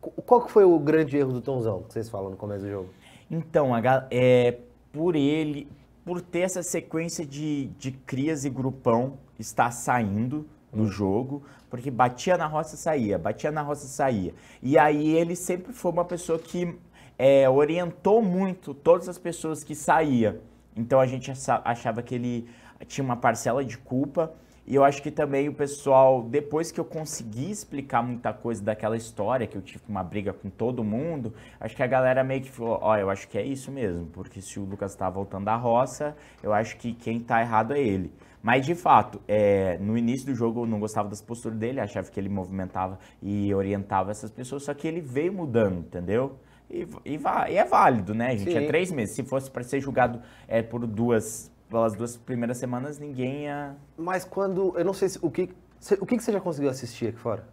Qual que foi o grande erro do Tonzão que vocês falam no começo do jogo? Então, a, é, por ele, por ter essa sequência de, de crias e grupão estar saindo no hum. jogo, porque batia na roça saía, batia na roça saía. E aí ele sempre foi uma pessoa que é, orientou muito todas as pessoas que saía. Então a gente achava que ele tinha uma parcela de culpa, e eu acho que também o pessoal, depois que eu consegui explicar muita coisa daquela história, que eu tive uma briga com todo mundo, acho que a galera meio que falou, ó, oh, eu acho que é isso mesmo, porque se o Lucas tá voltando da roça, eu acho que quem tá errado é ele. Mas de fato, é, no início do jogo eu não gostava das posturas dele, achava que ele movimentava e orientava essas pessoas, só que ele veio mudando, entendeu? E, e, e é válido, né, gente? É Sim. É três meses. Se fosse para ser julgado é, por duas as duas primeiras semanas ninguém ia. Mas quando. Eu não sei se. O que, se, o que, que você já conseguiu assistir aqui fora?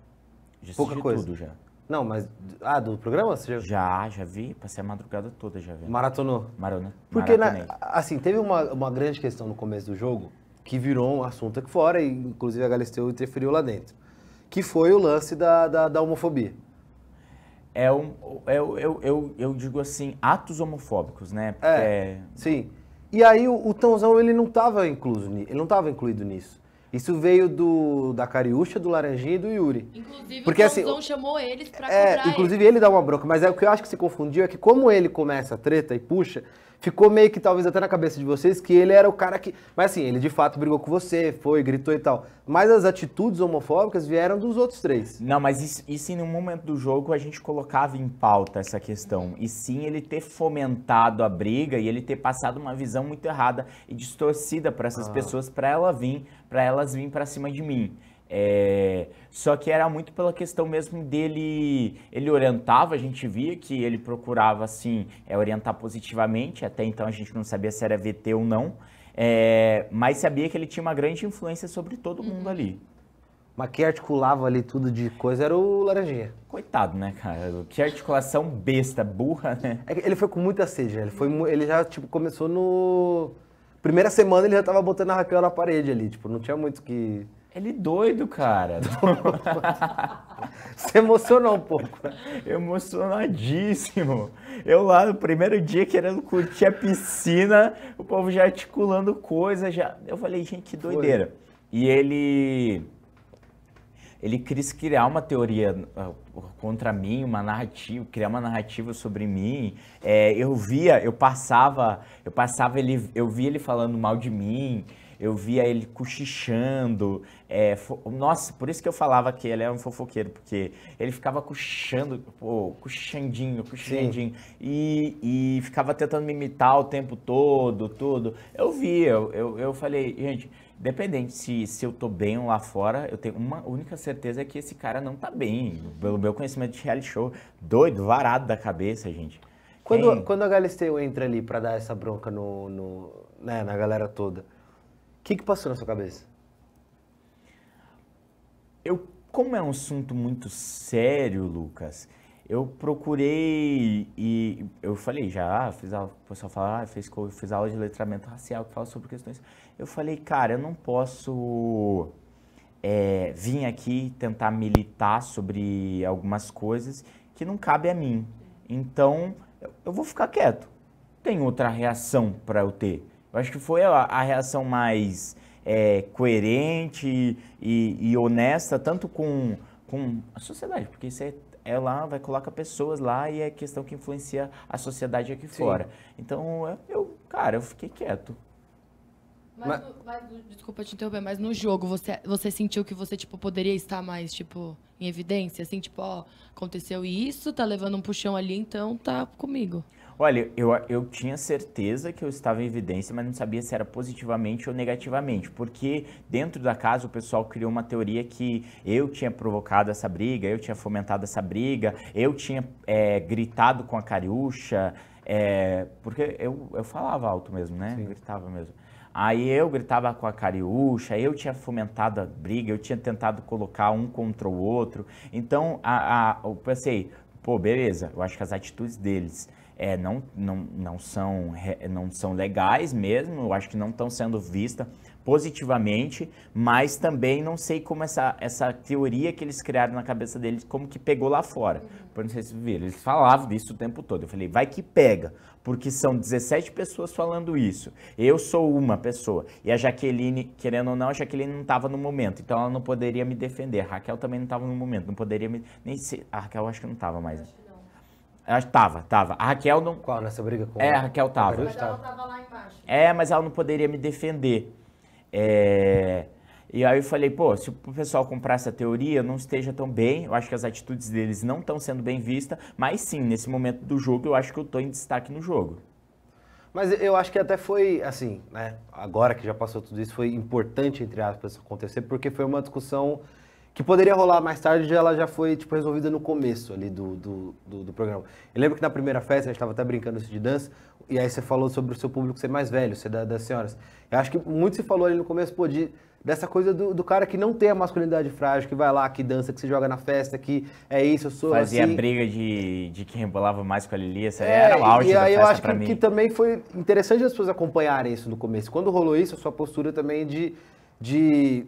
Já Pouca coisa. tudo já. Não, mas. Ah, do programa? Você já... já, já vi. Passei a madrugada toda já vi. Maratonou? Maratonou. Porque, na, assim, teve uma, uma grande questão no começo do jogo que virou um assunto aqui fora e, inclusive, a Galisteu interferiu lá dentro. Que foi o lance da, da, da homofobia é um, é, eu, eu, eu, eu digo assim, atos homofóbicos, né? É, é, sim. E aí o, o Tãozão ele não estava incluso, ele não estava incluído nisso. Isso veio do da Cariúcha, do Laranjinha e do Yuri. Inclusive Porque, o Tãozão assim, chamou eles pra é, Inclusive ele. ele dá uma bronca, mas é, o que eu acho que se confundiu é que como ele começa a treta e puxa, ficou meio que talvez até na cabeça de vocês que ele era o cara que. Mas assim, ele de fato brigou com você, foi, gritou e tal. Mas as atitudes homofóbicas vieram dos outros três. Não, mas isso, em um momento do jogo a gente colocava em pauta essa questão. E sim ele ter fomentado a briga e ele ter passado uma visão muito errada e distorcida para essas ah. pessoas, para ela vir, para elas virem para cima de mim. É, só que era muito pela questão mesmo dele. Ele orientava, a gente via que ele procurava, assim, é, orientar positivamente. Até então a gente não sabia se era VT ou não. É, mas sabia que ele tinha uma grande influência sobre todo mundo uhum. ali. Mas quem articulava ali tudo de coisa era o Laranjinha. Coitado, né, cara? Que articulação besta, burra, né? É ele foi com muita sede, né? Ele, foi, ele já, tipo, começou no... Primeira semana ele já tava botando a Raquel na parede ali, tipo, não tinha muito que... Ele é doido, cara. Você emocionou um pouco. Emocionadíssimo. Eu lá no primeiro dia querendo curtir a piscina, o povo já articulando coisas, já. Eu falei, gente, que doideira. Foi. E ele ele quis criar uma teoria ah, contra mim, uma narrativa, criar uma narrativa sobre mim. É, eu via, eu passava, eu passava ele, eu via ele falando mal de mim eu via ele cochichando. É, fo... Nossa, por isso que eu falava que ele é um fofoqueiro, porque ele ficava cochichando, pô, cochichandinho, cochichandinho. E, e ficava tentando me imitar o tempo todo, tudo. Eu via, eu, eu, eu falei, gente, Dependente se, se eu tô bem lá fora, eu tenho uma única certeza é que esse cara não tá bem. Pelo meu conhecimento de reality show, doido, varado da cabeça, gente. Quando, quando a Galisteu entra ali para dar essa bronca no, no né, na galera toda, que, que passou na sua cabeça? Eu, como é um assunto muito sério, Lucas, eu procurei e eu falei já, ah, fiz a, o pessoal fala, ah, fez, fiz aula de letramento racial que fala sobre questões. Eu falei, cara, eu não posso é, vir aqui tentar militar sobre algumas coisas que não cabe a mim. Então, eu, eu vou ficar quieto. Tem outra reação para eu ter. Eu acho que foi a, a reação mais é, coerente e, e, honesta, tanto com, com a sociedade, porque você é lá, vai colocar pessoas lá e é questão que influencia a sociedade aqui Sim. fora. Então, eu, cara, eu fiquei quieto. Mas, mas... No, mas desculpa te interromper, mas no jogo você, você sentiu que você tipo poderia estar mais tipo em evidência, assim, tipo, ó, aconteceu isso, tá levando um puxão ali, então tá comigo. Olha, eu, eu tinha certeza que eu estava em evidência, mas não sabia se era positivamente ou negativamente, porque dentro da casa o pessoal criou uma teoria que eu tinha provocado essa briga, eu tinha fomentado essa briga, eu tinha é, gritado com a cariúcha, é, porque eu, eu falava alto mesmo, né? Eu Gritava mesmo. Aí eu gritava com a cariúcha, eu tinha fomentado a briga, eu tinha tentado colocar um contra o outro. Então, a, a, eu pensei, pô, beleza, eu acho que as atitudes deles é, não, não, não, são, não são legais mesmo, eu acho que não estão sendo vistas positivamente, mas também não sei como essa, essa teoria que eles criaram na cabeça deles, como que pegou lá fora. Uhum. Por não sei se viram, eles falavam disso o tempo todo. Eu falei, vai que pega, porque são 17 pessoas falando isso. Eu sou uma pessoa. E a Jaqueline, querendo ou não, a Jaqueline não estava no momento, então ela não poderia me defender. A Raquel também não estava no momento, não poderia me. Nem sei. A Raquel acho que não estava mais. Ela estava, estava. A Raquel não. Qual? Nessa briga com É, a Raquel estava. Mas ela estava lá embaixo. É, mas ela não poderia me defender. É... E aí eu falei, pô, se o pessoal comprar essa teoria, não esteja tão bem. Eu acho que as atitudes deles não estão sendo bem vistas, mas sim, nesse momento do jogo, eu acho que eu estou em destaque no jogo. Mas eu acho que até foi, assim, né? Agora que já passou tudo isso, foi importante, entre aspas, acontecer, porque foi uma discussão que poderia rolar mais tarde, ela já foi tipo, resolvida no começo ali do, do, do, do programa. Eu lembro que na primeira festa, a gente estava até brincando de dança, e aí você falou sobre o seu público ser mais velho, ser da, das senhoras. Eu acho que muito se falou ali no começo, pô, de, dessa coisa do, do, cara que não tem a masculinidade frágil, que vai lá, que dança, que se joga na festa, que é isso, eu sou Fazia assim. briga de, de quem rebolava mais com a Lili, essa é, era o auge e aí eu acho que, que também foi interessante as pessoas acompanharem isso no começo. Quando rolou isso, a sua postura também de de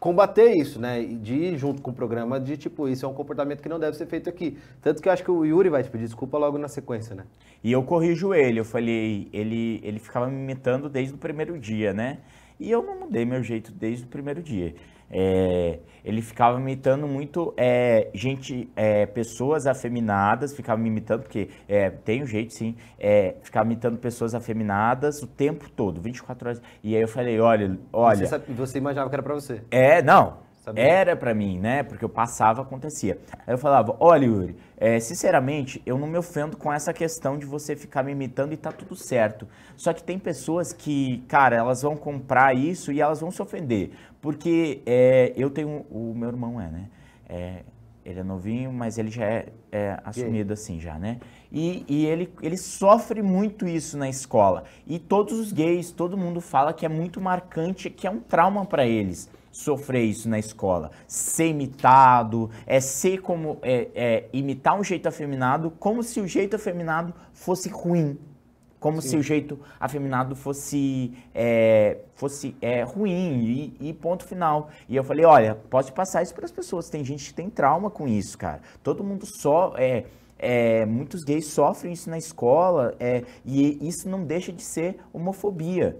combater isso, né? De ir junto com o programa de tipo, isso é um comportamento que não deve ser feito aqui. Tanto que eu acho que o Yuri vai te pedir desculpa logo na sequência, né? E eu corrijo ele, eu falei, ele, ele ficava me imitando desde o primeiro dia, né? E eu não mudei meu jeito desde o primeiro dia. É, ele ficava imitando muito é, gente, é, pessoas afeminadas, ficava me imitando, porque é, tem um jeito sim, é, ficava imitando pessoas afeminadas o tempo todo, 24 horas. E aí eu falei, olha, olha. Você, sabe, você imaginava que era pra você? É, não. Sabia. Era para mim, né? Porque eu passava, acontecia. Aí eu falava, olha, Yuri, é, sinceramente, eu não me ofendo com essa questão de você ficar me imitando e tá tudo certo. Só que tem pessoas que, cara, elas vão comprar isso e elas vão se ofender. Porque é, eu tenho, o meu irmão é, né? É, ele é novinho, mas ele já é, é assumido assim já, né? E, e, ele, ele sofre muito isso na escola. E todos os gays, todo mundo fala que é muito marcante, que é um trauma para eles sofrer isso na escola. Ser imitado, é ser como. É, é, imitar um jeito afeminado como se o jeito afeminado fosse ruim. Como Sim. se o jeito afeminado fosse, é, fosse é, ruim e, e, ponto final. E eu falei, olha, pode passar isso para as pessoas. Tem gente que tem trauma com isso, cara. Todo mundo só... É, é, muitos gays sofrem isso na escola é, e isso não deixa de ser homofobia.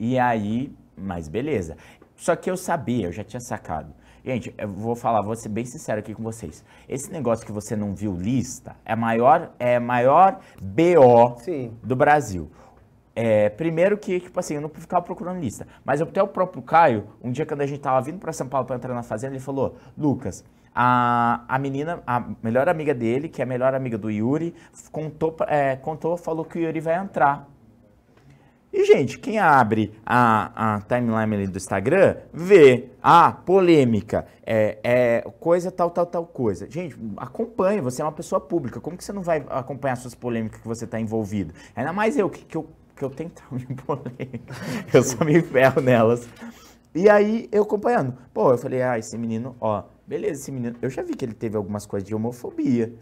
E aí, mas beleza. Só que eu sabia, eu já tinha sacado. Gente, eu vou falar, vou ser bem sincero aqui com vocês. Esse negócio que você não viu lista é maior, é maior BO Sim. do Brasil. É, primeiro que, tipo assim, eu não ficava procurando lista. Mas até o próprio Caio, um dia quando a gente tava vindo para São Paulo para entrar na fazenda, ele falou: Lucas, a, a menina, a melhor amiga dele, que é a melhor amiga do Yuri, contou, é, contou falou que o Yuri vai entrar. E, gente, quem abre a, a timeline ali do Instagram vê, ah, polêmica, é, é, coisa tal, tal, tal coisa. Gente, acompanhe, você é uma pessoa pública, como que você não vai acompanhar suas polêmicas que você está envolvido? Ainda mais eu, que, que eu, que eu tento me polêmica, eu só me ferro nelas. E aí, eu acompanhando. Pô, eu falei, ah, esse menino, ó, beleza, esse menino, eu já vi que ele teve algumas coisas de homofobia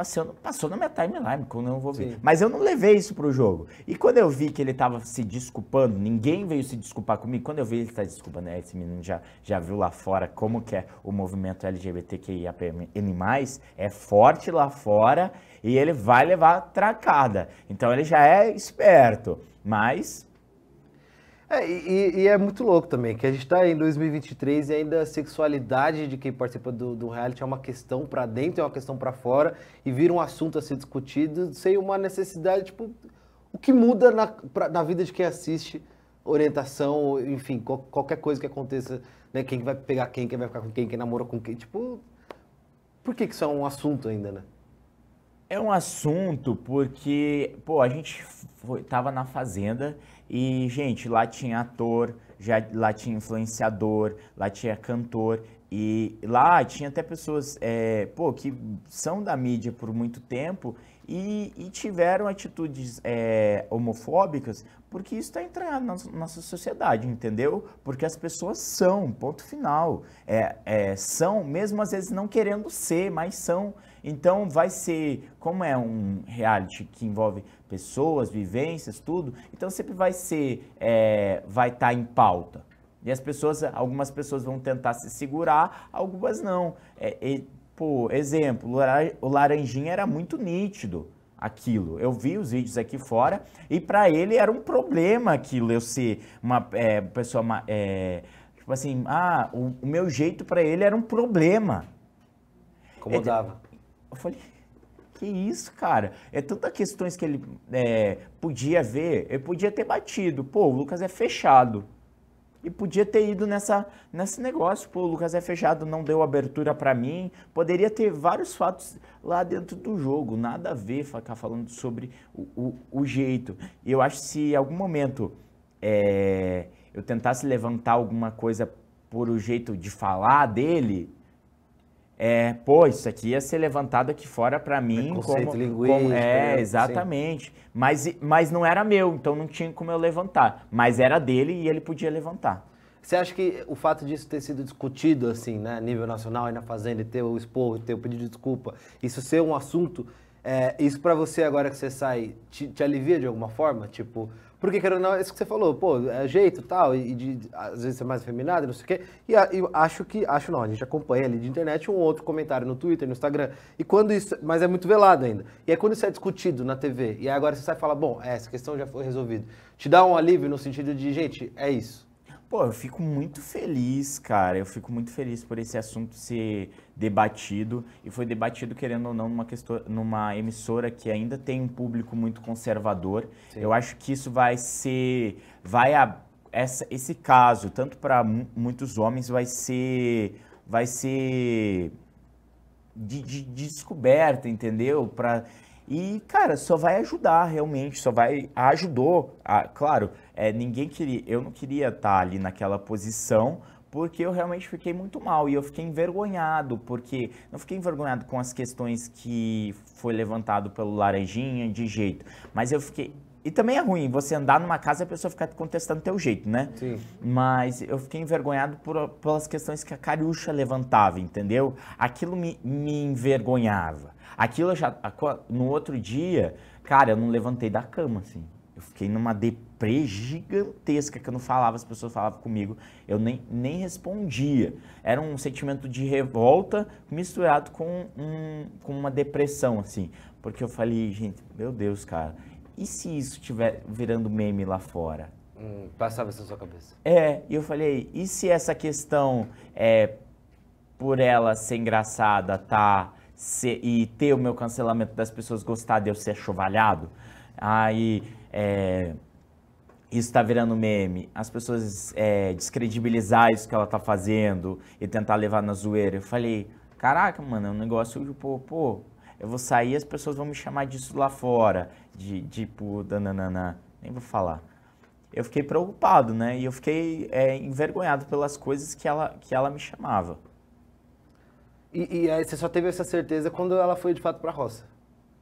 passando, passou na minha timeline, quando eu não vou ver. Sim. Mas eu não levei isso pro jogo. E quando eu vi que ele tava se desculpando, ninguém veio se desculpar comigo, quando eu vi ele tá desculpando, né, esse menino já, já viu lá fora como que é o movimento animais é forte lá fora e ele vai levar tracada. Então ele já é esperto, mas é, e, e, é muito louco também, que a gente está em 2023 e ainda a sexualidade de quem participa do, do reality é uma questão para dentro, é uma questão para fora, e vira um assunto a ser discutido sem uma necessidade, tipo, o que muda na, pra, na vida de quem assiste, orientação, enfim, qualquer coisa que aconteça, né, quem vai pegar quem, quem vai ficar com quem, quem namora com quem, tipo, por que, que isso é um assunto ainda, né? É um assunto porque, pô, a gente foi, tava na fazenda e, gente, lá tinha ator, já, lá tinha influenciador, lá tinha cantor. E lá tinha até pessoas é, pô, que são da mídia por muito tempo e, e tiveram atitudes é, homofóbicas, porque isso está entranhado na nossa sociedade, entendeu? Porque as pessoas são, ponto final. É, é são, mesmo às vezes não querendo ser, mas são. Então vai ser, como é um reality que envolve pessoas, vivências, tudo, então sempre vai ser, é, vai estar tá em pauta. E as pessoas, algumas pessoas vão tentar se segurar, algumas não. É, é, por exemplo, o Laranjinha era muito nítido aquilo. Eu vi os vídeos aqui fora e para ele era um problema aquilo, eu ser uma é, pessoa, uma, é, tipo assim, ah, o, o meu jeito para ele era um problema. Incomodava. Eu falei, que isso, cara? É tantas questões que ele é, podia ver, ele podia ter batido. Pô, o Lucas é fechado. E podia ter ido nessa, nesse negócio. Pô, o Lucas é fechado, não deu abertura para mim. Poderia ter vários fatos lá dentro do jogo. Nada a ver ficar falando sobre o, o, o jeito. E eu acho que se em algum momento é, eu tentasse levantar alguma coisa por o jeito de falar dele, é, pô, isso aqui ia ser levantado aqui fora para mim. É conceito linguístico. Como, é, né? exatamente. Mas, mas não era meu, então não tinha como eu levantar. Mas era dele e ele podia levantar. Você acha que o fato disso ter sido discutido, assim, né, a nível nacional e na Fazenda, e ter o expor, ter o pedido de desculpa, isso ser um assunto, é, isso para você agora que você sai, te, te alivia de alguma forma? Tipo, porque, querendo ou não, é isso que você falou, pô, é jeito tal, e de, às vezes é mais feminado, não sei o quê. E, acho que, acho não, a gente acompanha ali de internet um outro comentário no Twitter, no Instagram. E quando isso, mas é muito velado ainda. E aí quando isso é discutido na TV, e aí agora você sai e fala, bom, é, essa questão já foi resolvida. Te dá um alívio no sentido de, gente, é isso. Pô, eu fico muito feliz, cara. Eu fico muito feliz por esse assunto ser debatido. E foi debatido, querendo ou não, numa, questão, numa emissora que ainda tem um público muito conservador. Sim. Eu acho que isso vai ser. Vai a, essa, esse caso, tanto para muitos homens, vai ser. Vai ser. De, de, de descoberta, entendeu? Para e, cara, só vai ajudar realmente, só vai. Ajudou. A, claro, é, ninguém queria. Eu não queria estar ali naquela posição, porque eu realmente fiquei muito mal e eu fiquei envergonhado, porque não fiquei envergonhado com as questões que foi levantado pelo Laranjinha de jeito, mas eu fiquei e também é ruim você andar numa casa e a pessoa ficar contestando teu jeito, né? Sim. Mas eu fiquei envergonhado por, pelas questões que a Cariúcha levantava, entendeu? Aquilo me, me envergonhava. Aquilo já. No outro dia, cara, eu não levantei da cama, assim. Eu fiquei numa deprê gigantesca que eu não falava, as pessoas falavam comigo, eu nem, nem respondia. Era um sentimento de revolta misturado com, um, com uma depressão, assim. Porque eu falei, gente, meu Deus, cara, e se isso estiver virando meme lá fora? Hum, passava isso na sua cabeça. É, e eu falei, e se essa questão, é, por ela ser engraçada, tá ser, e ter o meu cancelamento das pessoas gostar de eu ser chovalhado. Aí é, isso está virando meme. As pessoas é, descredibilizar isso que ela tá fazendo e tentar levar na zoeira. Eu falei, caraca, mano, é um negócio, tipo, pô, eu vou sair as pessoas vão me chamar disso lá fora. De, tipo, dananana. Nem vou falar eu fiquei preocupado, né? E eu fiquei é, envergonhado pelas coisas que ela, que ela me chamava. E, e, aí você só teve essa certeza quando ela foi de fato para a roça.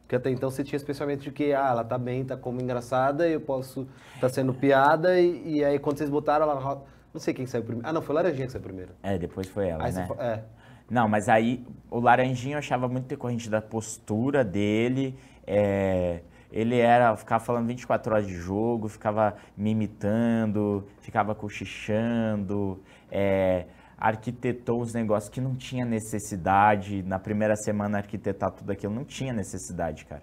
Porque até então você tinha especialmente de que, ah, ela tá bem, tá como engraçada, eu posso tá sendo piada, e, e aí quando vocês botaram ela na roça. Não sei quem saiu primeiro. Ah, não, foi o Laranjinha que saiu primeiro. É, depois foi ela. Aí né? Foi, é. Não, mas aí o Laranjinha eu achava muito decorrente da postura dele. É, ele era, ficava falando 24 horas de jogo, ficava mimitando, imitando, ficava cochichando. É, arquitetou os negócios que não tinha necessidade. Na primeira semana, arquitetar tudo aquilo não tinha necessidade, cara.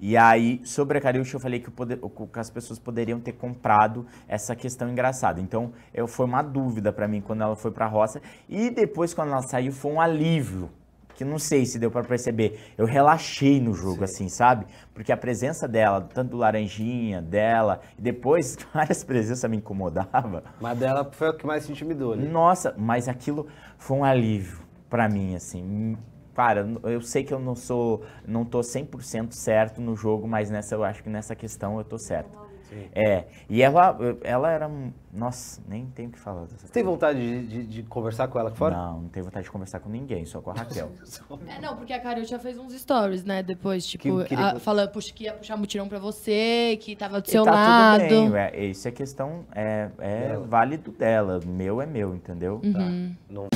E aí, sobre a Cariúcha, eu falei que, poder, que, as pessoas poderiam ter comprado essa questão engraçada. Então, eu, foi uma dúvida para mim quando ela foi para a roça. E depois, quando ela saiu, foi um alívio que não sei se deu para perceber, eu relaxei no jogo, Sim. assim, sabe? Porque a presença dela, tanto do Laranjinha, dela, e depois várias presenças me incomodava. Mas dela foi o que mais se intimidou, né? Nossa, mas aquilo foi um alívio para mim, assim. Cara, eu sei que eu não sou, não tô 100% certo no jogo, mas nessa, eu acho que nessa questão eu tô certo. É. E ela, ela era. Nossa, nem tem o que falar dessa Você tem vontade de, de, de, conversar com ela aqui fora? Não, não tenho vontade de conversar com ninguém, só com a Raquel. é, não, porque a Carol já fez uns stories, né? Depois, tipo, que, A, falando puxa, que ia puxar mutirão pra você, que tava do e seu tá lado. Tudo bem, é, isso é questão, é, é válido dela. Meu é meu, entendeu? Uhum. Tá. Não